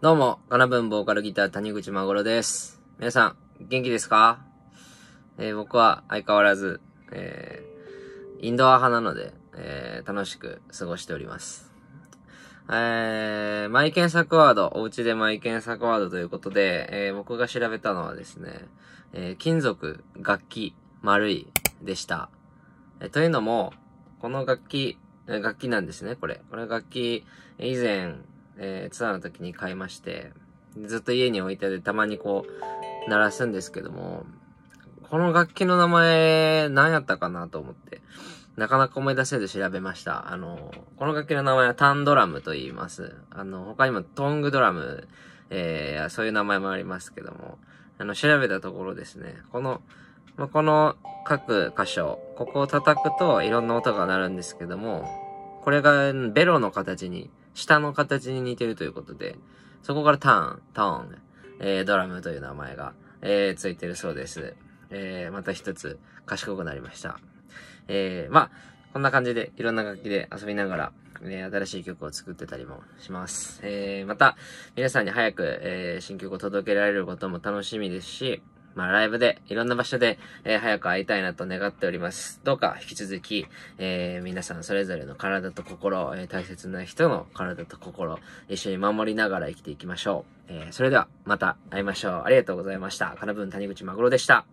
どうも、かなぶんボーカルギター谷口まごろです。皆さん、元気ですか、えー、僕は相変わらず、えー、インドア派なので、えー、楽しく過ごしております。えー、マイ検索ワード、おうちでマイ検索ワードということで、えー、僕が調べたのはですね、えー、金属、楽器、丸いでした。えー、というのも、この楽器、楽器なんですね、これ。これ楽器、以前、えー、ツアーの時に買いまして、ずっと家に置いてて、たまにこう、鳴らすんですけども、この楽器の名前、何やったかなと思って、なかなか思い出せず調べました。あの、この楽器の名前はタンドラムと言います。あの、他にもトングドラム、えー、そういう名前もありますけども、あの、調べたところですね、この、この各箇所、ここを叩くといろんな音が鳴るんですけども、これがベロの形に、下の形に似てるということで、そこからターン、ターン、えー、ドラムという名前が、えー、ついてるそうです。えー、また一つ賢くなりました。えー、まあ、こんな感じでいろんな楽器で遊びながら、ね、新しい曲を作ってたりもします。えー、また、皆さんに早く、えー、新曲を届けられることも楽しみですし、まあ、ライブで、いろんな場所で、えー、早く会いたいなと願っております。どうか引き続き、えー、皆さんそれぞれの体と心、えー、大切な人の体と心、一緒に守りながら生きていきましょう。えそれでは、また会いましょう。ありがとうございました。カナブン谷口まぐろでした。